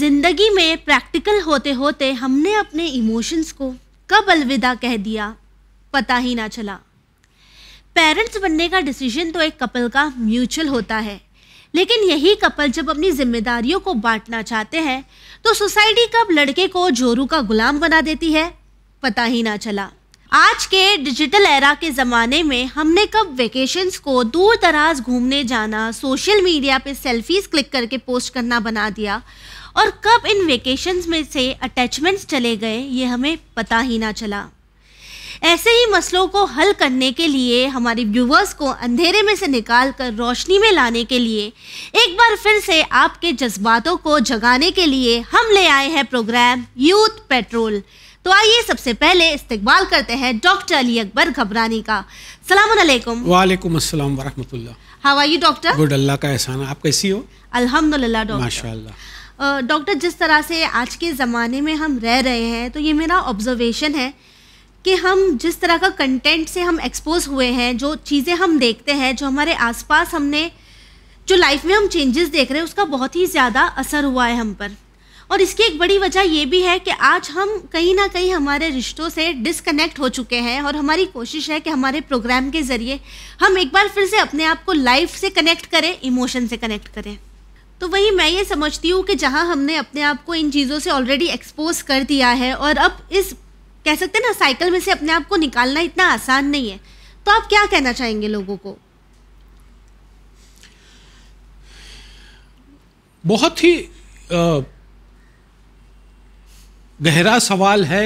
ज़िंदगी में प्रैक्टिकल होते होते हमने अपने इमोशंस को कब अलविदा कह दिया पता ही ना चला पेरेंट्स बनने का डिसीजन तो एक कपल का म्यूचुअल होता है लेकिन यही कपल जब अपनी जिम्मेदारियों को बांटना चाहते हैं तो सोसाइटी कब लड़के को जोरू का गुलाम बना देती है पता ही ना चला आज के डिजिटल एरा के ज़माने में हमने कब वेकेशंस को दूर दराज घूमने जाना सोशल मीडिया पे सेल्फीज क्लिक करके पोस्ट करना बना दिया और कब इन वेकेशंस में से अटैचमेंट्स चले गए ये हमें पता ही ना चला ऐसे ही मसलों को हल करने के लिए हमारे व्यूवर्स को अंधेरे में से निकाल कर रोशनी में लाने के लिए एक बार फिर से आपके जज्बातों को जगाने के लिए हम ले आए हैं प्रोग्राम यूथ पेट्रोल तो आइए सबसे पहले इस्तकबाल करते हैं डॉक्टर अली अकबर घबरानी का सलाम वालेकुम अस्सलाम वरहमतुल्लाह how are you doctor good अल्लाह का एहसान आप कैसी हो अल्हम्दुलिल्लाह डॉक्टर माशाल्लाह डॉक्टर जिस तरह से आज के ज़माने में हम रह रहे हैं तो ये मेरा ऑब्जर्वेशन है कि हम जिस तरह का कंटेंट से हम एक्सपोज हुए हैं जो चीज़ें हम देखते हैं जो हमारे आसपास हमने जो लाइफ में हम चेंजेस देख रहे हैं उसका बहुत ही ज़्यादा असर हुआ है हम पर और इसकी एक बड़ी वजह ये भी है कि आज हम कहीं ना कहीं हमारे रिश्तों से डिसकनेक्ट हो चुके हैं और हमारी कोशिश है कि हमारे प्रोग्राम के ज़रिए हम एक बार फिर से अपने आप को लाइफ से कनेक्ट करें इमोशन से कनेक्ट करें तो वही मैं ये समझती हूँ कि जहाँ हमने अपने आप को इन चीज़ों से ऑलरेडी एक्सपोज कर दिया है और अब इस कह सकते हैं ना साइकिल में से अपने आप को निकालना इतना आसान नहीं है तो आप क्या कहना चाहेंगे लोगों को बहुत ही आ, गहरा सवाल है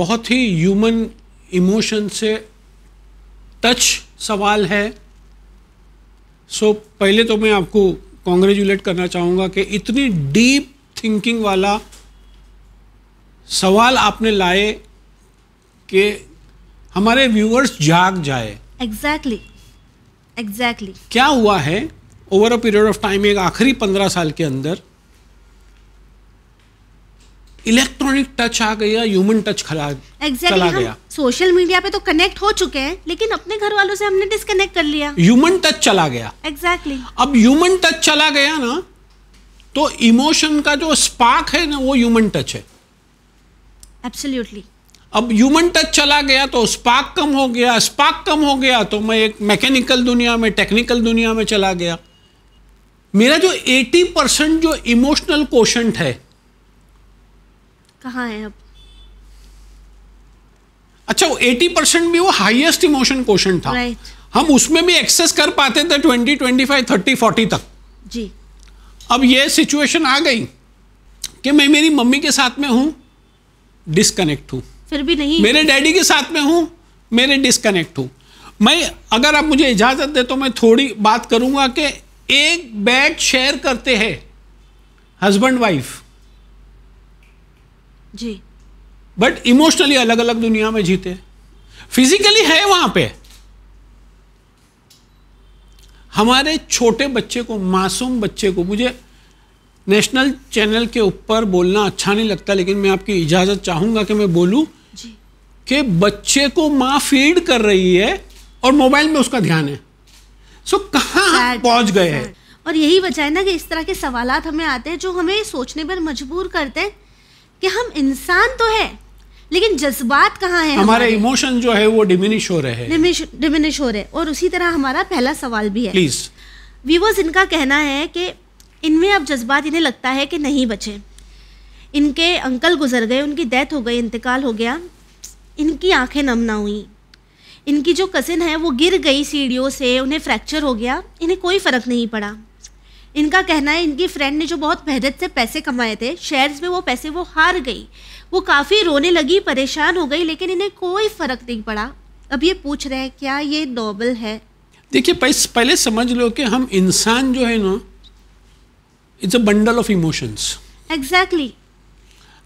बहुत ही ह्यूमन इमोशन से टच सवाल है सो so, पहले तो मैं आपको कॉन्ग्रेचुलेट करना चाहूँगा कि इतनी डीप थिंकिंग वाला सवाल आपने लाए कि हमारे व्यूअर्स जाग जाए एग्जैक्टली exactly. Exactly exactly. क्या हुआ है over a period of time एक आखिरी पंद्रह साल के अंदर इलेक्ट्रॉनिक टच आ गया ह्यूमन टच खला exactly, चला गया सोशल मीडिया पे तो कनेक्ट हो चुके हैं लेकिन अपने घर वालों से हमने डिस्कनेक्ट कर लिया ह्यूमन टच चला गया एग्जैक्टली exactly. अब ह्यूमन टच चला गया ना तो इमोशन का जो स्पार्क है ना वो ह्यूमन टच है एब्सोल्युटली अब ह्यूमन टच चला गया तो स्पार्क कम हो गया स्पार्क कम हो गया तो मैं एक मैकेनिकल दुनिया में टेक्निकल दुनिया में चला गया मेरा जो 80 परसेंट जो इमोशनल क्वेश्चन है कहाँ है अब अच्छा वो एटी परसेंट भी वो हाईएस्ट इमोशन क्वेश्चन था right. हम उसमें भी एक्सेस कर पाते थे twenty twenty five thirty forty तक जी अब ये सिचुएशन आ गई कि मैं मेरी मम्मी के साथ में हूं डिस्कनेक्ट हूं फिर भी नहीं मेरे डैडी के साथ में हूं मेरे डिस्कनेक्ट हूं मैं अगर आप मुझे इजाज़त दे तो मैं थोड़ी बात करूंगा कि एक बेड शेयर करते हैं हस्बैंड वाइफ जी बट इमोशनली अलग अलग दुनिया में जीते फिजिकली है वहां पे हमारे छोटे बच्चे को मासूम बच्चे को मुझे नेशनल चैनल के ऊपर बोलना अच्छा नहीं लगता लेकिन मैं आपकी इजाज़त चाहूंगा कि मैं बोलूं कि बच्चे को माँ फीड कर रही है और मोबाइल में उसका ध्यान है सो कहाँ पहुंच गए हैं और यही वजह है ना कि इस तरह के सवाल हमें आते हैं जो हमें सोचने पर मजबूर करते हैं कि हम इंसान तो हैं लेकिन जज्बात कहाँ है हमारे इमोशन जो है वो डिमिनिश हो रहे हैं डिमिनिश हो रहे हैं और उसी तरह हमारा पहला सवाल भी है प्लीज व्यूवर्स इनका कहना है कि इनमें अब जज्बात इन्हें लगता है कि नहीं बचे इनके अंकल गुजर गए उनकी डेथ हो गई इंतकाल हो गया इनकी आंखें नम ना हुई इनकी जो कज़िन है वो गिर गई सीढ़ियों से उन्हें फ्रैक्चर हो गया इन्हें कोई फ़र्क नहीं पड़ा इनका कहना है इनकी फ्रेंड ने जो बहुत मेहनत से पैसे कमाए थे शेयर्स में वो पैसे वो हार गई वो काफ़ी रोने लगी परेशान हो गई लेकिन इन्हें कोई फ़र्क नहीं पड़ा अब ये पूछ रहे हैं क्या ये नॉबल है देखिए पहले समझ लो कि हम इंसान जो है ना it's a bundle of emotions exactly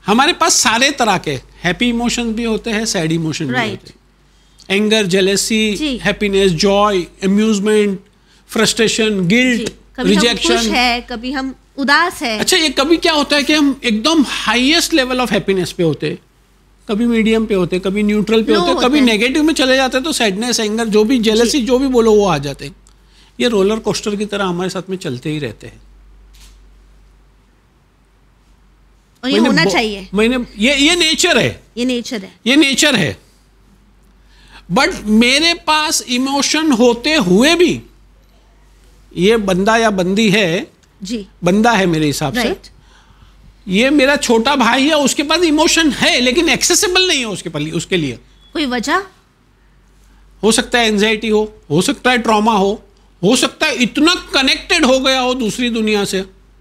हमारे पास सारे तरह के हैप्पी इमोशन भी होते हैं सैड इमोशन right. भी होते हैं anger jealousy happiness joy amusement frustration guilt कभी रिजेक्शन हम खुश है कभी हम उदास है अच्छा ये कभी क्या होता है कि हम एकदम हाईएस्ट लेवल ऑफ हैप्पीनेस पे होते कभी मीडियम पे होते कभी न्यूट्रल पे होते, होते कभी नेगेटिव में चले जाते तो सैडनेस एंगर जो भी जेलसी जो भी बोलो वो आ जाते हैं ये रोलर कोस्टर की तरह हमारे साथ में चलते ही रहते हैं और ये होना चाहिए मैंने ये ये नेचर है ये नेचर है ये नेचर है बट मेरे पास इमोशन होते हुए भी ये बंदा या बंदी है जी बंदा है मेरे हिसाब से ये मेरा छोटा भाई है उसके पास इमोशन है लेकिन एक्सेसिबल नहीं है उसके पास उसके लिए कोई वजह हो सकता है एंजाइटी हो हो सकता है ट्रॉमा हो हो सकता है इतना कनेक्टेड हो गया हो दूसरी दुनिया से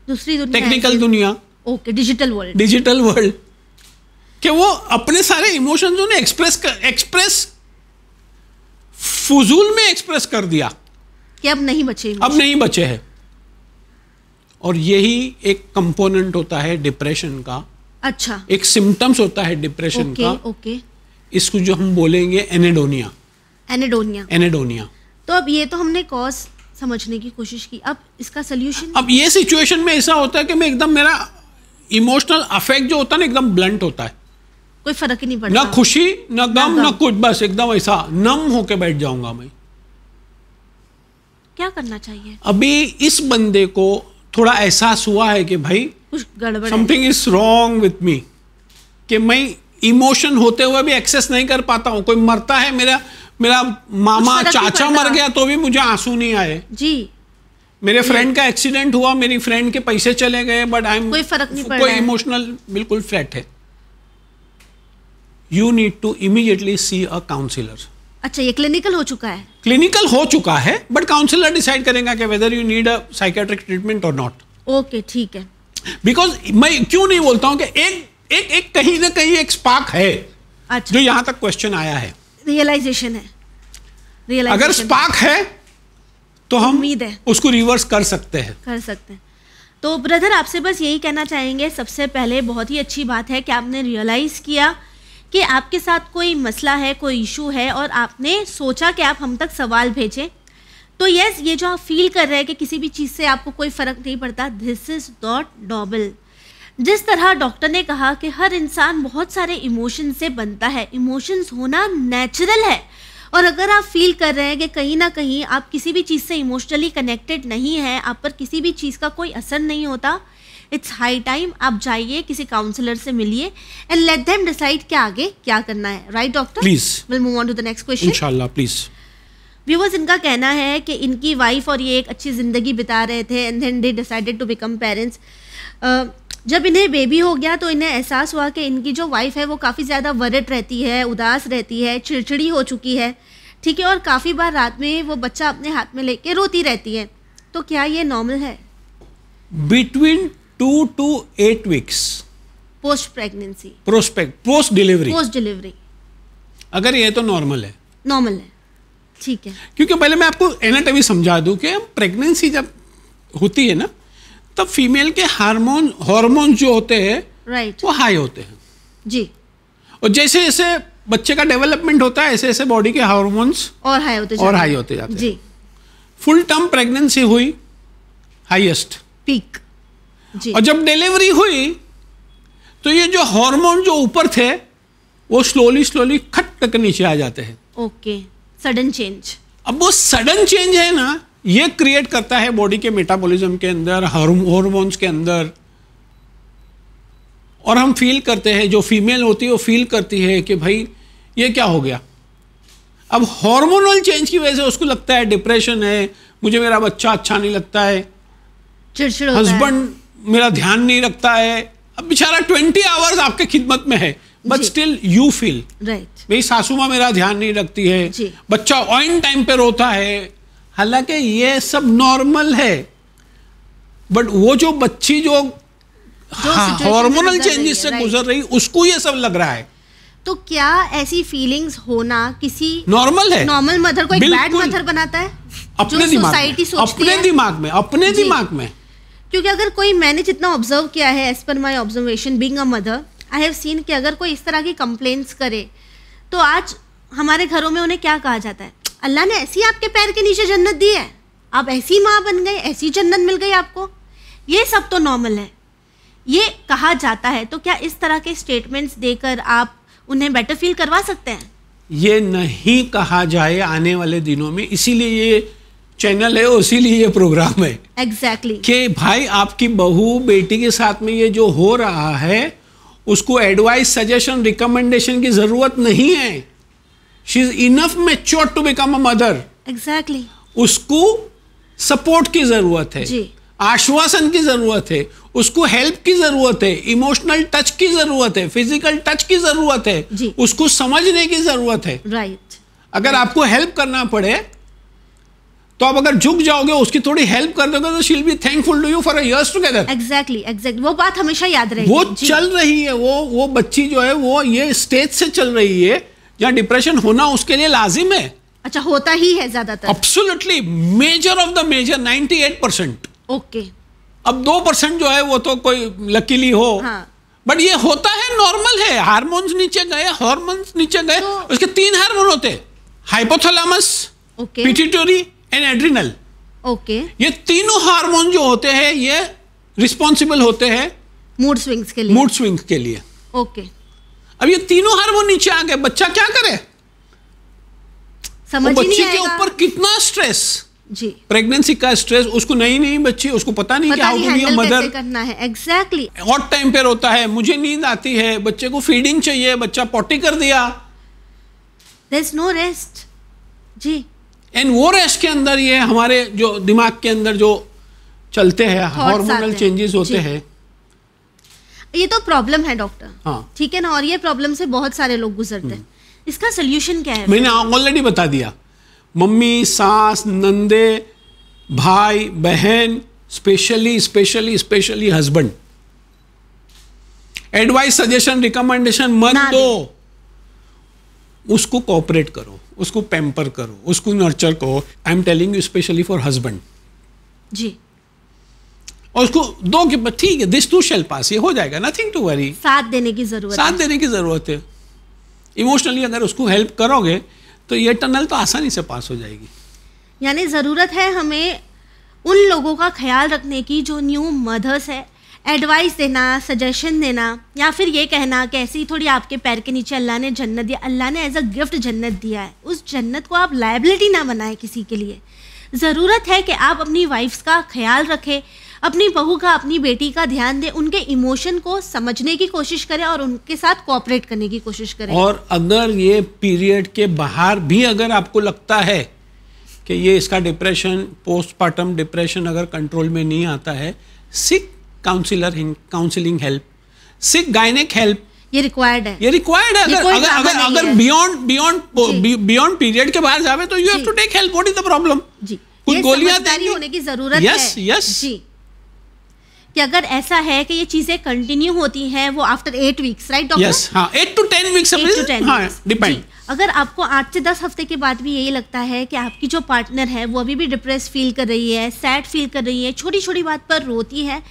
दूसरी दुनिया टेक्निकल दुनिया okay digital world digital world कि वो अपने सारे इमोशन उन्हें एक्सप्रेस एक्सप्रेस फजूल में एक्सप्रेस कर दिया कि अब नहीं बचे अब नहीं बचे हैं और यही एक कंपोनेंट होता है डिप्रेशन का अच्छा एक सिम्टम्स होता है डिप्रेशन ओके, का ओके इसको जो हम बोलेंगे एनेडोनिया एनेडोनिया एनेडोनिया तो अब ये तो हमने कॉज समझने की कोशिश की अब इसका सोल्यूशन अब ये सिचुएशन में ऐसा होता है कि मैं एकदम मेरा इमोशनल अफेक्ट जो होता है ना एकदम ब्लंट होता है कोई फर्क ही नहीं पड़ता ना खुशी ना गम ना, ना कुछ बस एकदम ऐसा नम होके बैठ जाऊंगा मैं क्या करना चाहिए अभी इस बंदे को थोड़ा एहसास हुआ है कि भाई कुछ गड़बड़ something is wrong with me कि मैं इमोशन होते हुए भी एक्सेस नहीं कर पाता हूँ कोई मरता है मेरा मेरा मामा तो चाचा मर गया तो भी मुझे आंसू नहीं आए जी मेरे फ्रेंड का एक्सीडेंट हुआ मेरी फ्रेंड के पैसे चले गए बट आई एम कोई फर्क नहीं पड़ कोई इमोशनल बिल्कुल फ्लैट है you need to immediately see a counsellor अच्छा ये क्लिनिकल हो चुका है क्लिनिकल हो चुका है बट काउंसलर डिसाइड करेगा कि whether you need a psychiatric treatment और नॉट ओके ठीक है बिकॉज मैं क्यों नहीं बोलता हूँ कि एक एक एक कहीं ना कहीं एक स्पार्क है अच्छा। जो यहाँ तक क्वेश्चन आया है रियलाइजेशन है रियलाइजेशन अगर स्पार्क है, है तो हम उम्मीद है उसको रिवर्स कर सकते हैं कर सकते हैं तो ब्रदर आपसे बस यही कहना चाहेंगे सबसे पहले बहुत ही अच्छी बात है कि आपने रियलाइज़ किया कि आपके साथ कोई मसला है कोई इशू है और आपने सोचा कि आप हम तक सवाल भेजें तो यस ये जो आप फील कर रहे हैं कि किसी भी चीज़ से आपको कोई फ़र्क नहीं पड़ता दिस इज़ नॉट डॉबल जिस तरह डॉक्टर ने कहा कि हर इंसान बहुत सारे इमोशन से बनता है इमोशंस होना नेचुरल है और अगर आप फील कर रहे हैं कि कहीं ना कहीं आप किसी भी चीज़ से इमोशनली कनेक्टेड नहीं हैं आप पर किसी भी चीज़ का कोई असर नहीं होता इट्स हाई टाइम आप जाइए किसी काउंसलर से मिलिए एंड लेट देम डिसाइड क्या आगे क्या करना है right doctor please will move on to the next question इंशाल्लाह प्लीज व्यूवर्स इनका कहना है कि इनकी वाइफ और ये एक अच्छी ज़िंदगी बिता रहे थे and then they decided to become parents जब इन्हें बेबी हो गया तो इन्हें एहसास हुआ कि इनकी जो वाइफ है वो काफ़ी ज़्यादा वरट रहती है उदास रहती है चिड़चिड़ी हो चुकी है ठीक है और काफ़ी बार रात में वो बच्चा अपने हाथ में लेके रोती रहती है तो क्या ये नॉर्मल है between two to eight weeks post pregnancy prospect post delivery post delivery अगर ये तो नॉर्मल है नॉर्मल है ठीक है क्योंकि पहले मैं आपको एनाटॉमी समझा दूं कि प्रेगनेंसी जब होती है ना तब फीमेल के हार्मोन हार्मोन जो होते हैं राइट right. वो हाई होते हैं जी और जैसे जैसे बच्चे का डेवलपमेंट होता है ऐसे ऐसे बॉडी के हार्मोन्स और हाई होते और हाई होते जाते जी फुल टर्म प्रेगनेंसी हुई हाईएस्ट पीक और जब डिलीवरी हुई तो ये जो हार्मोन जो ऊपर थे वो स्लोली स्लोली खट तक नीचे आ जाते हैं ओके सडन चेंज अब वो सडन चेंज है ना ये क्रिएट करता है बॉडी के मेटाबॉलिज्म के अंदर हार्मोन्स के अंदर और हम फील करते हैं जो फीमेल होती है वो फील करती है कि भाई ये क्या हो गया अब हार्मोनल चेंज की वजह से उसको लगता है डिप्रेशन है मुझे मेरा बच्चा अच्छा नहीं लगता है हस्बैंड मेरा ध्यान नहीं रखता है अब बेचारा ट्वेंटी आवर्स आपके खिदमत में है but still you feel right मेरी सासू माँ मेरा ध्यान नहीं रखती है बच्चा ऑन टाइम पे रोता है हालांकि ये सब नॉर्मल है बट वो जो बच्ची जो हार्मोनल चेंजेस से गुजर रही उसको ये सब लग रहा है तो क्या ऐसी फीलिंग्स होना किसी नॉर्मल है नॉर्मल मदर को एक बैड मदर बनाता है अपने दिमाग में अपने दिमाग में अपने दिमाग में क्योंकि अगर कोई मैंने जितना ऑब्जर्व किया है as per my observation being a mother I have seen कि अगर कोई इस तरह की कंप्लेंट्स करे तो आज हमारे घरों में उन्हें क्या कहा जाता है अल्लाह ने ऐसी आपके पैर के नीचे जन्नत दी है आप ऐसी माँ बन गए ऐसी जन्नत मिल गई आपको ये सब तो नॉर्मल है ये कहा जाता है तो क्या इस तरह के स्टेटमेंट्स देकर आप उन्हें बेटर फील करवा सकते हैं ये नहीं कहा जाए आने वाले दिनों में इसीलिए ये चैनल है लिए ये प्रोग्राम है एग्जैक्टली exactly. कि भाई आपकी बहू बेटी के साथ में ये जो हो रहा है उसको एडवाइस सजेशन रिकमेंडेशन की जरूरत नहीं है she is enough mature to become a mother exactly उसको सपोर्ट की जरूरत है जी. आश्वासन की जरूरत है उसको हेल्प की जरूरत है इमोशनल टच की जरूरत है फिजिकल टच की जरूरत है जी. उसको समझने की जरूरत है राइट right. अगर right. आपको हेल्प करना पड़े तो आप अगर झुक जाओगे उसकी थोड़ी हेल्प कर दोगे तो she'll be thankful to you for years together exactly exact वो बात हमेशा याद रहेगी वो चल रही है वो वो बच्ची जो है वो ये स्टेज से चल रही है जहाँ डिप्रेशन होना उसके लिए लाजिम है अच्छा होता ही है ज्यादातर absolutely major of the major 98 percent okay अब दो परसेंट जो है वो तो कोई लकीली हो हाँ. बट ये होता है नॉर्मल है हार्मोन्स नीचे गए हार्मोन्स नीचे गए तो, उसके तीन हार्मोन होते hypothalamus okay. Pituitary and adrenal okay ये तीनों हार्मोन जो होते हैं ये रिस्पॉन्सिबल होते हैं मूड स्विंग्स के लिए मूड स्विंग के लिए ओके okay. अब ये तीनों हार्मोन नीचे आ गए बच्चा क्या करे समझ बच्चे के ऊपर कितना स्ट्रेस जी प्रेगनेंसी का स्ट्रेस उसको नहीं नहीं बच्ची उसको पता नहीं पता क्या होगा मदर करना है एग्जैक्टली हॉट टाइम पे रोता है मुझे नींद आती है बच्चे को फीडिंग चाहिए बच्चा पॉटी कर दिया नो रेस्ट जी एंड वो रेस्ट के अंदर ये हमारे जो दिमाग के अंदर जो चलते हैं हार्मोनल चेंजेस होते हैं ये तो प्रॉब्लम है डॉक्टर हाँ ठीक है ना और ये प्रॉब्लम से बहुत सारे लोग गुजरते हैं हम्म. इसका सोल्यूशन क्या है मैंने ऑलरेडी बता दिया मम्मी सास नंदे भाई बहन specially specially specially husband advice suggestion recommendation मत दो उसको कॉपरेट करो उसको पैम्पर करो उसको नर्चर करो I am telling you specially for husband जी और उसको दो कि ठीक है दिस टू शेल पास ये हो जाएगा नथिंग टू वरी साथ देने की जरूरत साथ देने की जरूरत है इमोशनली अगर उसको हेल्प करोगे तो ये टनल तो आसानी से पास हो जाएगी यानी ज़रूरत है हमें उन लोगों का ख्याल रखने की जो न्यू मदर्स है एडवाइस देना सजेशन देना या फिर ये कहना कि ऐसे ही थोड़ी आपके पैर के नीचे अल्लाह ने जन्नत दिया अल्लाह ने एज अ गिफ्ट जन्नत दिया है उस जन्नत को आप लाइबिलिटी ना बनाएं किसी के लिए ज़रूरत है कि आप अपनी वाइफ्स का ख्याल रखें अपनी बहू का अपनी बेटी का ध्यान दें उनके इमोशन को समझने की कोशिश करें और उनके साथ कोऑपरेट करने की कोशिश करें और अगर ये पीरियड के बाहर भी अगर आपको लगता है कि ये इसका डिप्रेशन पोस्टपार्टम डिप्रेशन अगर कंट्रोल में नहीं आता है sick counsellor counselling help seek gynaec help ये रिक्वायर्ड है ये रिक्वायर्ड है अगर अगर अगर अगर बियॉन्ड बियॉन्ड बियॉन्ड पीरियड के बाहर जावे तो you have to take help what is the problem जी कुछ गोलियां देनी होने की जरूरत yes, है यस यस जी कि अगर ऐसा है कि ये चीजें कंटिन्यू होती हैं वो after eight weeks right doctor yes हाँ eight to ten weeks depend अगर आपको आठ से दस हफ्ते के बाद भी यही लगता है कि आपकी जो पार्टनर है वो अभी भी डिप्रेस फील कर रही है सैड फील कर रही है छोटी छोटी बात पर रोती है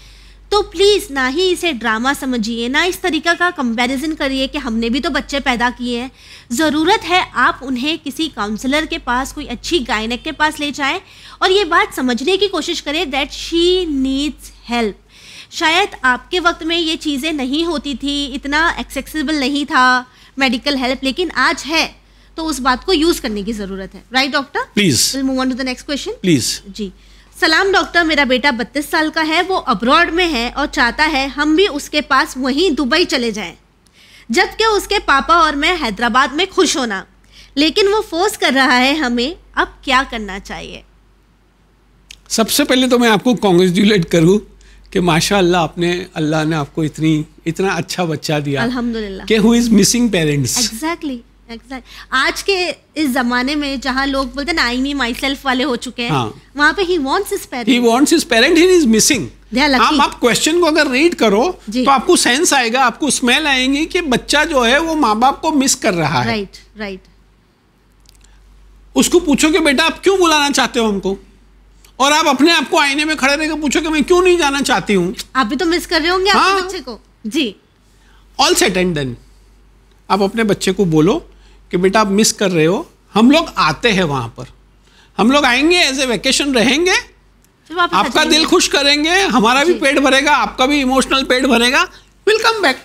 तो प्लीज़ ना ही इसे ड्रामा समझिए ना इस तरीका का कंपैरिजन करिए कि हमने भी तो बच्चे पैदा किए हैं ज़रूरत है आप उन्हें किसी काउंसलर के पास कोई अच्छी गायनक के पास ले जाएं और ये बात समझने की कोशिश करें दैट शी नीड्स हेल्प शायद आपके वक्त में ये चीज़ें नहीं होती थी इतना एक्सेसिबल नहीं था मेडिकल हेल्प लेकिन आज है तो उस बात को यूज़ करने की ज़रूरत है right doctor please move on to the next question please जी सलाम डॉक्टर मेरा बेटा बत्तीस साल का है वो अब्रॉड में है और चाहता है हम भी उसके पास वहीं दुबई चले जाएं जबकि उसके पापा और मैं हैदराबाद में खुश होना लेकिन वो फोर्स कर रहा है हमें अब क्या करना चाहिए सबसे पहले तो मैं आपको कॉन्ग्रेचुलेट करूँ कि माशाल्लाह आपने अल्लाह ने आपको इतनी इतना अच्छा बच्चा दिया अल्हम्दुलिल्लाह कि who is missing parents exactly आज के इस जमाने में जहाँ लोग बोलते हैं आई मी माई सेल्फ वाले हो चुके हैं हाँ. वहाँ पे ही wants his parent he wants his parent he is missing आप आप क्वेश्चन को अगर रीड करो तो आपको सेंस आएगा आपको स्मेल आएंगी कि बच्चा जो है वो माँ बाप को मिस कर रहा है राइट राइट उसको पूछो कि बेटा आप क्यों बुलाना चाहते हो हमको और आप अपने आप को आईने में खड़े रहकर पूछो कि मैं क्यों नहीं जाना चाहती हूँ आप भी तो मिस कर रहे होंगे हाँ? बच्चे को जी ऑल सेट एंड देन आप अपने बच्चे को बोलो कि बेटा आप मिस कर रहे हो हम लोग आते हैं वहां पर हम लोग आएंगे एज ए वेकेशन रहेंगे आपका दिल खुश करेंगे हमारा भी पेट भरेगा आपका भी इमोशनल पेट भरेगा welcome back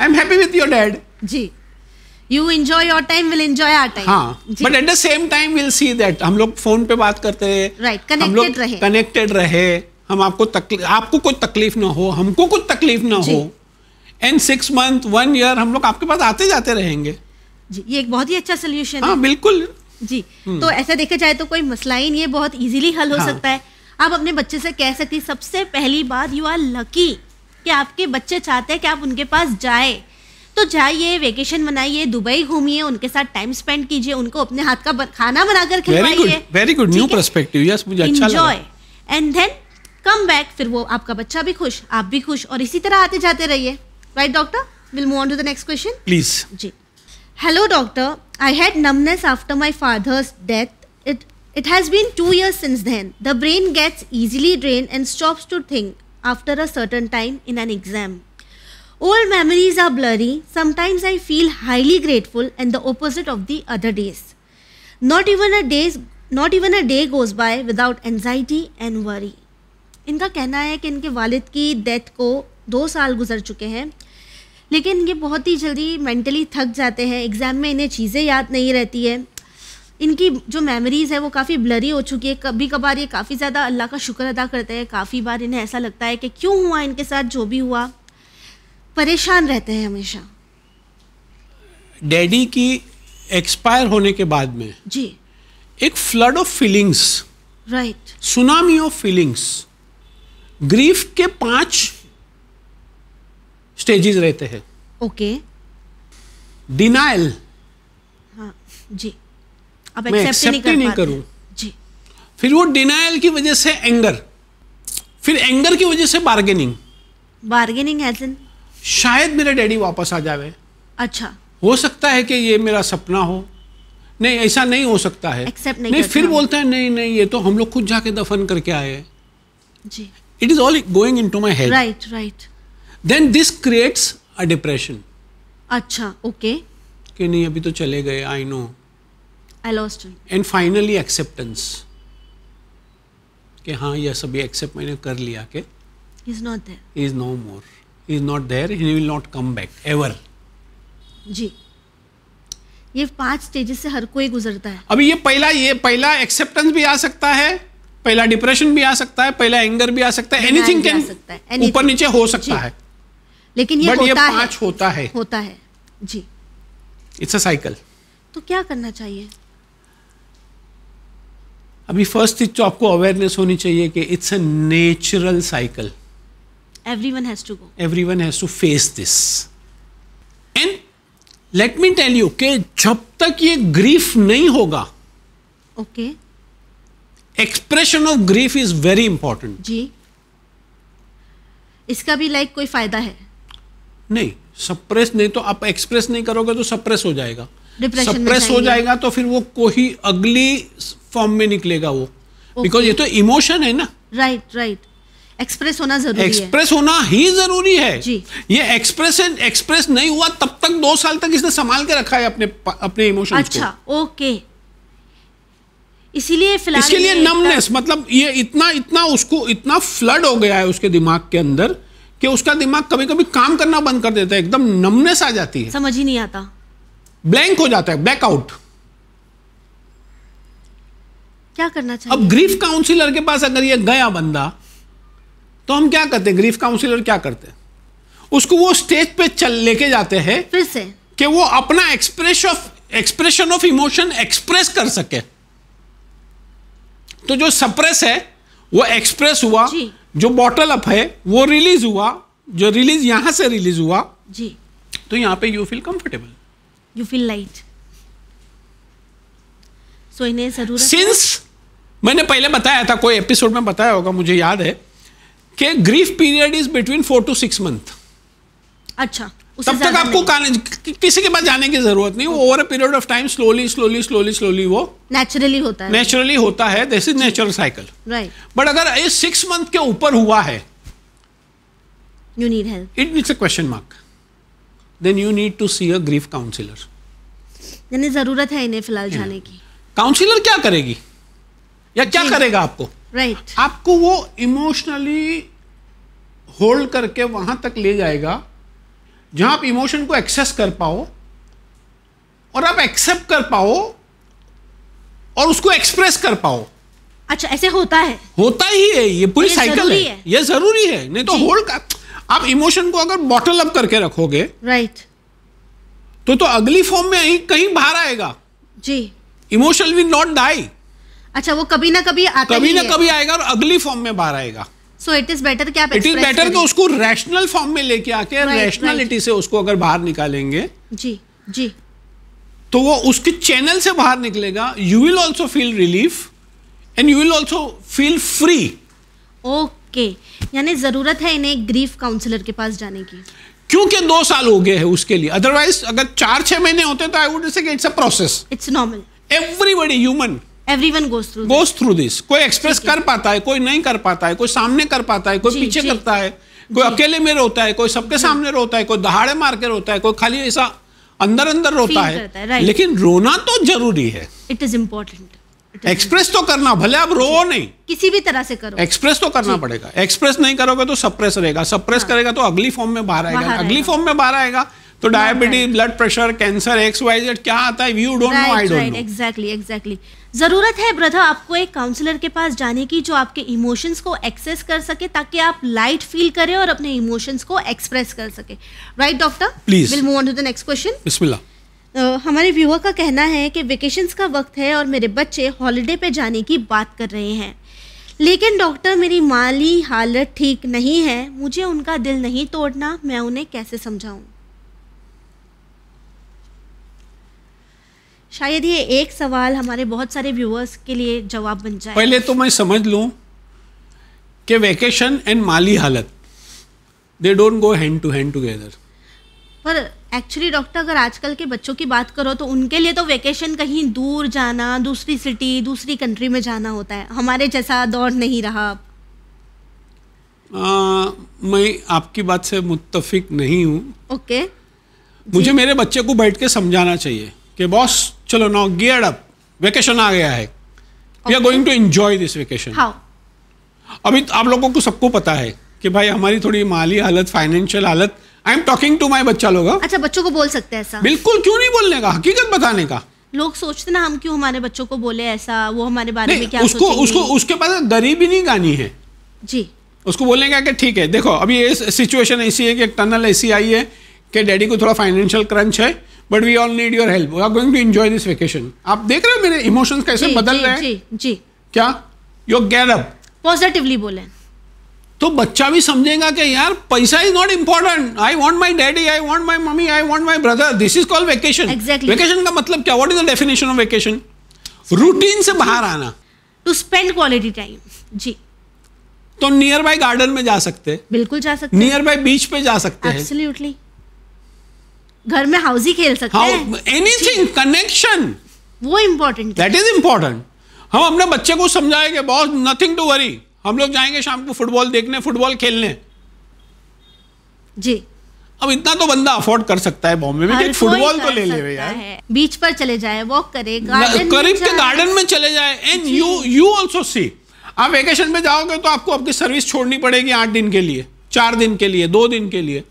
I am happy with your dad जी you enjoy your time will enjoy our time हाँ but at the same time will see that हम लोग फोन पे बात करते हैं राइट कनेक्टेड रहे कनेक्टेड रहे हम आपको तकलीफ आपको कोई तकलीफ ना हो हमको कुछ तकलीफ ना हो and six month one year हम लोग आपके पास आते जाते रहेंगे जी ये एक बहुत ही अच्छा सोल्यूशन हाँ, है बिल्कुल जी हम्म। तो ऐसा देखा जाए तो कोई मसला ही नहीं है बहुत इजीली हल हो हाँ. सकता है आप अपने बच्चे से कह सकती सबसे पहली बात यू आर लकी कि आपके बच्चे चाहते हैं कि आप उनके पास जाए तो जाइए वेकेशन मनाइए दुबई घूमिए उनके साथ टाइम स्पेंड कीजिए उनको अपने हाथ का खाना बनाकर खिलवाइए very good new perspective yes मुझे अच्छा लगा एंड देन कम बैक फिर वो आपका बच्चा भी खुश आप भी खुश और इसी तरह आते जाते रहिए right doctor will move on to the next question please जी Hello, doctor. I had numbness after my father's death. It, it has been two years since then. The brain gets easily drained and stops to think after a certain time in an exam. Old memories are blurry. Sometimes I feel highly grateful and the opposite of the other days. Not even a days not even a day goes by without anxiety and worry. इनका कहना है कि इनके वालिद की death को दो साल गुजर चुके हैं लेकिन ये बहुत ही जल्दी मेंटली थक जाते हैं एग्ज़ाम में इन्हें चीज़ें याद नहीं रहती है इनकी जो मेमोरीज़ है वो काफ़ी ब्लरी हो चुकी है कभी कभार ये काफ़ी ज़्यादा अल्लाह का शुक्र अदा करते हैं काफ़ी बार इन्हें ऐसा लगता है कि क्यों हुआ इनके साथ जो भी हुआ परेशान रहते हैं हमेशा डैडी की एक्सपायर होने के बाद में जी एक flood of feelings right tsunami of feelings grief के पांच स्टेजेस रहते हैं ओके डिनाइल हाँ जी अब एक्सेप्ट नहीं, कर नहीं करूं जी फिर वो डिनाइल की वजह से एंगर फिर एंगर की वजह से बार्गेनिंग बार्गेनिंग एज इन शायद मेरे डैडी वापस आ जावे अच्छा हो सकता है कि ये मेरा सपना हो नहीं ऐसा नहीं हो सकता है एक्सेप्ट नहीं, नहीं फिर बोलता है नहीं नहीं ये तो हम लोग खुद जाके दफन करके आए जी it is all going into my head right right then this creates a depression अच्छा ओके okay. कि नहीं अभी तो चले गए I know I lost and finally acceptance कि हाँ यह सभी एक्सेप्ट मैंने कर लिया के is not there is no more is not there he will not come back ever जी ये पांच स्टेजेस से हर कोई गुजरता है अभी ये पहला ये पहला एक्सेप्टेंस भी आ सकता है पहला डिप्रेशन भी आ सकता है पहला एंगर भी आ सकता है एनीथिंग कैन ऊपर नीचे हो सकता है लेकिन ये होता ये पांच है होता है होता है जी इट्स अ साइकिल तो क्या करना चाहिए अभी फर्स्ट चीज तो आपको अवेयरनेस होनी चाहिए कि it's a natural cycle everyone has to go everyone has to face this and let me tell you के जब तक ये ग्रीफ नहीं होगा okay expression of grief is very important जी इसका भी लाइक like कोई फायदा है नहीं सप्रेस नहीं तो आप एक्सप्रेस नहीं करोगे तो सप्रेस हो जाएगा सप्रेस हो जाएगा तो फिर वो कोई अगली फॉर्म में निकलेगा वो बिकॉज ये तो इमोशन है ना राइट राइट एक्सप्रेस होना जरूरी एक्सप्रेस होना ही जरूरी है जी. ये एक्सप्रेशन एक्सप्रेस नहीं हुआ तब तक दो साल तक इसने संभाल के रखा है अपने अपने इमोशन अच्छा ओके इसीलिए इसीलिए इसके लिए नमनेस मतलब ये इतना इतना उसको इतना फ्लड हो गया है उसके दिमाग के अंदर कि उसका दिमाग कभी कभी काम करना बंद कर देता है एकदम नमनेस आ जाती है समझ ही नहीं आता ब्लैंक हो जाता है ब्लैकआउट क्या करना चाहिए अब ग्रीफ काउंसिलर के पास अगर ये गया बंदा तो हम क्या करते ग्रीफ काउंसिलर क्या करते उसको वो स्टेज पे चल लेके जाते हैं फिर से कि वो अपना express of expression of emotion express कर सके तो जो सप्रेस है वो एक्सप्रेस हुआ जो बॉटल अप है वो रिलीज हुआ जो रिलीज यहाँ से रिलीज हुआ जी तो यहाँ पे you feel comfortable you feel light so इन्हें जरूर सिंस मैंने पहले बताया था कोई एपिसोड में बताया होगा मुझे याद है कि grief period is between four to six month अच्छा तब तक आपको किसी के पास जाने की जरूरत नहीं वो over a period of time slowly slowly slowly slowly वो नेचुरली होता है नेचुरली होता है this is natural cycle right but अगर ये सिक्स मंथ के ऊपर हुआ है you need help it needs a question mark then you need to see a grief counsellor यानी जरूरत है इन्हें फिलहाल hmm. जाने की काउंसिलर क्या करेगी या क्या करेगा आपको राइट आपको वो इमोशनली होल्ड करके वहां तक ले जाएगा जहां आप इमोशन को एक्सेस कर पाओ और आप एक्सेप्ट कर पाओ और उसको एक्सप्रेस कर पाओ अच्छा ऐसे होता है होता ही है ये पूरी साइकिल है।, है ये जरूरी है नहीं तो होल्ड आप इमोशन को अगर बॉटल अप करके रखोगे राइट तो तो अगली फॉर्म में कहीं बाहर आएगा जी इमोशन विल नॉट डाई अच्छा वो कभी ना कभी आता कभी ना कभी आएगा और अगली फॉर्म में बाहर आएगा सो इट इज बेटर क्या इट इज बेटर कि उसको रैशनल फॉर्म में लेके आके रैशनलिटी से उसको अगर बाहर निकालेंगे जी जी तो वो उसके चैनल से बाहर निकलेगा you will also feel relief and you will also feel free okay यानी जरूरत है इन्हें ग्रीफ काउंसलर के पास जाने की क्योंकि दो साल हो गए हैं उसके लिए अदरवाइज अगर चार छह महीने होते तो I would say it's a process it's normal everybody human everyone goes through goes through this कोई एक्सप्रेस कर पाता है कोई नहीं कर पाता है कोई सामने कर पाता है कोई पीछे करता है कोई अकेले में रोता है कोई सबके सामने रोता है कोई दहाड़े मार के रोता है कोई खाली ऐसा अंदर अंदर रोता है, है लेकिन रोना तो जरूरी है इट इज इम्पोर्टेंट एक्सप्रेस तो करना भले आप रो नहीं किसी भी तरह से करो एक्सप्रेस तो करना पड़ेगा एक्सप्रेस नहीं करोगे तो सप्रेस रहेगा सप्रेस हाँ। करेगा तो अगली फॉर्म में बाहर आएगा अगली फॉर्म में बाहर आएगा तो diabetes blood pressure cancer X Y Z क्या आता है you don't know I don't know exactly exactly ज़रूरत है ब्रदर आपको एक काउंसलर के पास जाने की जो आपके इमोशंस को एक्सेस कर सके ताकि आप लाइट फील करें और अपने इमोशंस को एक्सप्रेस कर सके right doctor please will move on to the next question बिस्मिल्लाह हमारे व्यूअर का कहना है कि वेकेशंस का वक्त है और मेरे बच्चे हॉलीडे पे जाने की बात कर रहे हैं लेकिन डॉक्टर मेरी माली हालत ठीक नहीं है मुझे उनका दिल नहीं तोड़ना मैं उन्हें कैसे समझाऊं शायद ये एक सवाल हमारे बहुत सारे व्यूअर्स के लिए जवाब बन जाए पहले तो मैं समझ लू के वेकेशन एंड माली हालत they don't go hand to hand together पर एक्चुअली डॉक्टर अगर आजकल के बच्चों की बात करो तो उनके लिए तो वेकेशन कहीं दूर जाना दूसरी सिटी दूसरी कंट्री में जाना होता है हमारे जैसा दौर नहीं रहा आ, मैं आपकी बात से मुतफिक नहीं हूँ ओके okay. मुझे मेरे बच्चे को बैठ के समझाना चाहिए कि बॉस चलो नाउ गियर अप वेकेशन आ गया है we are going to enjoy this vacation अभी आप लोगों को सबको पता है कि भाई हमारी थोड़ी माली हालत फाइनेंशियल हालत I am talking to my बच्चा लोग हाँ. अच्छा बच्चों को बोल सकते हैं ऐसा बिल्कुल क्यों नहीं बोलने का हकीकत बताने का लोग सोचते ना हम क्यों हमारे बच्चों को बोले ऐसा वो हमारे बारे में क्या उसको उसको उसके पास दरी भी नहीं गानी है जी उसको बोलने का कि ठीक है देखो अभी ये सिचुएशन ऐसी है कि एक टनल ऐसी आई है कि डैडी को थोड़ा फाइनेंशियल क्रंच है but we all need your help are going to enjoy this vacation आप देख रहे हो मेरे इमोशंस कैसे जी, बदल जी, रहे हैं जी जी क्या योर गेट अप पॉजिटिवली बोले तो बच्चा भी समझेगा कि यार पैसा is not important I want my daddy I want my mummy I want my brother this is called vacation vacation का मतलब क्या what is the definition of vacation routine से बाहर आना टू स्पेंड क्वालिटी टाइम जी तो near by garden में जा सकते हैं बिल्कुल जा सकते नियर बाय बीच पे जा सकते हैं घर में हाउस ही खेल सकते हैं एनीथिंग कनेक्शन वो इम्पोर्टेंट दैट इज इम्पोर्टेंट हम अपने बच्चे को समझाएंगे बॉस नथिंग टू वरी हम लोग जाएंगे शाम को फुटबॉल देखने फुटबॉल खेलने जी अब इतना तो बंदा अफोर्ड कर सकता है बॉम्बे में फुटबॉल तो ले ले यार बीच पर चले जाए वॉक करे गार्डन करीब के गार्डन में चले जाए and you you also see आप वेकेशन में जाओगे तो आपको आपकी सर्विस छोड़नी पड़ेगी आठ दिन के लिए चार दिन के लिए दो दिन के लिए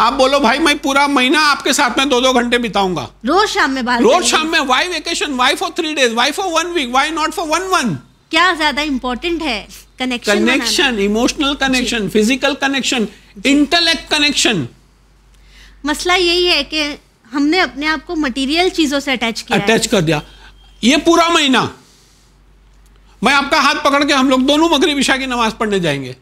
आप बोलो भाई मैं पूरा महीना आपके साथ में दो दो घंटे बिताऊंगा रोज शाम में बात रोज शाम में why vacation why for three days why for one week why not for one one क्या ज्यादा इंपॉर्टेंट है connection connection emotional connection physical connection intellect connection मसला यही है कि हमने अपने आप को मटेरियल चीजों से अटैच किया अटैच कर दिया ये पूरा महीना मैं आपका हाथ पकड़ के हम लोग दोनों मगरब विशा की नमाज पढ़ने जाएंगे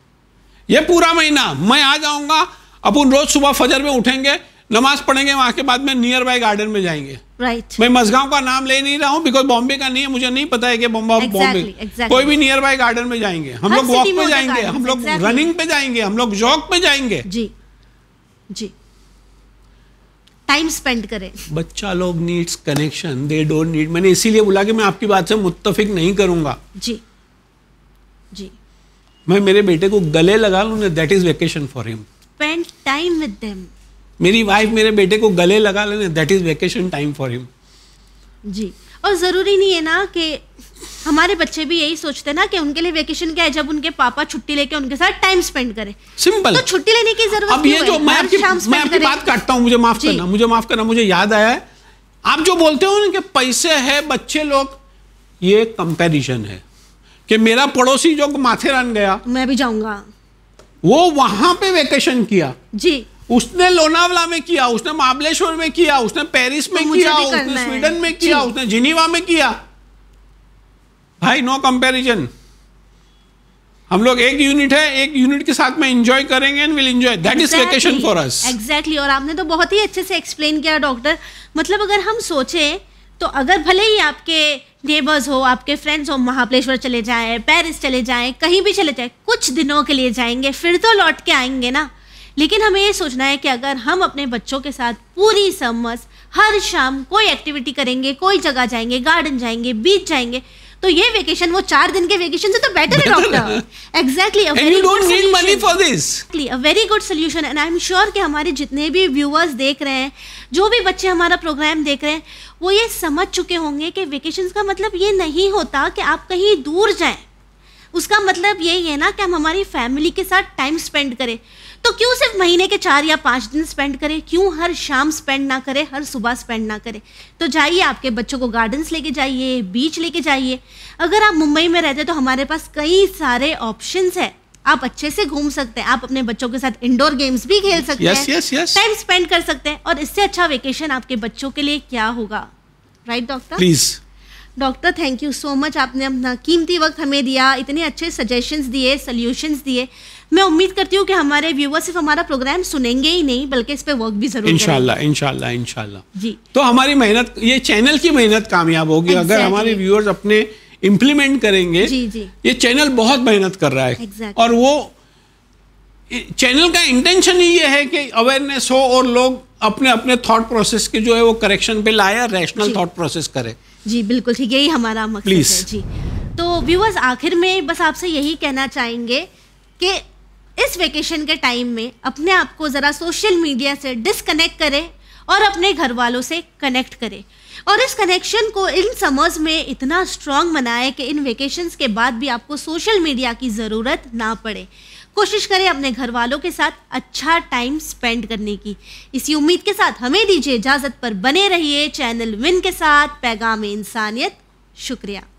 ये पूरा महीना मैं आ जाऊंगा अपन रोज सुबह फजर में उठेंगे नमाज पढ़ेंगे वहां के बाद में नियर बाय गार्डन में जाएंगे राइट right. मैं मजगांव का नाम ले नहीं रहा हूँ बिकॉज बॉम्बे का नहीं है मुझे नहीं पता है कि बॉम्बे exactly, बॉम्बे exactly. कोई भी नियर बाय गार्डन में जाएंगे हम लोग वॉक पे जाएंगे हम लोग रनिंग पे जाएंगे हम लोग जॉग पे जाएंगे जी जी टाइम स्पेंड करें बच्चा लोग needs connection they don't need मैंने इसीलिए बोला कि मैं आपकी बात से मुत्तफिक नहीं करूंगा जी जी मैं मेरे बेटे को गले लगा लू ने that is vacation for him spend time with them मेरी वाइफ मेरे बेटे को गले लगा लेने that is vacation time for him जी और ज़रूरी नहीं है ना कि हमारे बच्चे भी यही सोचते हैं ना कि उनके लिए वेकेशन क्या है जब उनके पापा छुट्टी लेके उनके साथ टाइम स्पेंड करें सिंपल तो छुट्टी लेने की जरूरत अब ये जो मैं आपकी मैं आपकी बात काटता हूं मुझे माफ करना मुझे माफ करना मुझे याद आया है आप जो बोलते हो ना कि पैसे है बच्चे लोग ये कंपैरिजन है कि मेरा पड़ोसी जो माथेरान गया मैं भी जाऊंगा वो वहां पे वेकेशन किया जी उसने लोनावला में किया उसने महाबलेश्वर में किया उसने पेरिस में तो किया उसने स्वीडन में किया उसने जिनीवा में किया भाई नो कंपैरिजन हम लोग एक यूनिट है एक यूनिट के साथ में एंजॉय करेंगे and will enjoy that is vacation for us exactly और आपने तो बहुत ही अच्छे से एक्सप्लेन किया डॉक्टर मतलब अगर हम सोचें तो अगर भले ही आपके नेबर्स हो आपके फ्रेंड्स हो महाबलेश्वर चले जाएं पेरिस चले जाएं कहीं भी चले जाएं कुछ दिनों के लिए जाएंगे फिर तो लौट के आएंगे ना लेकिन हमें ये सोचना है कि अगर हम अपने बच्चों के साथ पूरी समर्स हर शाम कोई एक्टिविटी करेंगे कोई जगह जाएंगे गार्डन जाएंगे बीच जाएंगे तो ये वेकेशन वो चार दिन के वेकेशन से तो बेटर है doctor exactly a very good solution and I am sure कि हमारे जितने भी व्यूअर्स देख रहे हैं जो भी बच्चे हमारा प्रोग्राम देख रहे हैं वो ये समझ चुके होंगे कि वेकेशन का मतलब ये नहीं होता कि आप कहीं दूर जाएं उसका मतलब यही है ना कि हम हमारी फैमिली के साथ टाइम स्पेंड करें तो क्यों सिर्फ महीने के चार या पाँच दिन स्पेंड करें क्यों हर शाम स्पेंड ना करें हर सुबह स्पेंड ना करें तो जाइए आपके बच्चों को गार्डन्स लेके जाइए बीच लेके जाइए अगर आप मुंबई में रहते तो हमारे पास कई सारे ऑप्शन हैं आप अच्छे से घूम सकते हैं आप अपने बच्चों के साथ इंडोर गेम्स भी खेल सकते yes, हैं yes, yes. टाइम स्पेंड कर सकते हैं और इससे अच्छा वेकेशन आपके बच्चों के लिए क्या होगा right doctor please doctor thank you so much आपने अपना कीमती वक्त हमें दिया इतने अच्छे सजेशंस दिए सोल्यूशंस दिए मैं उम्मीद करती हूँ कि हमारे व्यूवर सिर्फ हमारा प्रोग्राम सुनेंगे ही नहीं बल्कि इस पर वर्क भी जरूर इनशाला इनशाला इनशाला जी तो हमारी मेहनत ये चैनल की मेहनत कामयाब होगी अगर हमारे व्यूअर्स अपने इम्प्लीमेंट करेंगे जी जी ये चैनल बहुत मेहनत कर रहा है exactly. और वो चैनल का इंटेंशन ही ये है कि अवेयरनेस हो और लोग अपने अपने थॉट प्रोसेस के जो है वो करेक्शन पे लाया रैशनल थॉट प्रोसेस करें जी बिल्कुल ठीक यही हमारा मकसद है जी तो व्यूवर्स आखिर में बस आपसे यही कहना चाहेंगे कि इस वेकेशन के टाइम में अपने आप को ज़रा सोशल मीडिया से डिसकनेक्ट करें और अपने घर वालों से कनेक्ट करें और इस कनेक्शन को इन समर्स में इतना स्ट्रांग बनाए कि इन वेकेशंस के बाद भी आपको सोशल मीडिया की ज़रूरत ना पड़े कोशिश करें अपने घर वालों के साथ अच्छा टाइम स्पेंड करने की इसी उम्मीद के साथ हमें दीजिए इजाज़त पर बने रहिए चैनल विन के साथ पैगाम इंसानियत शुक्रिया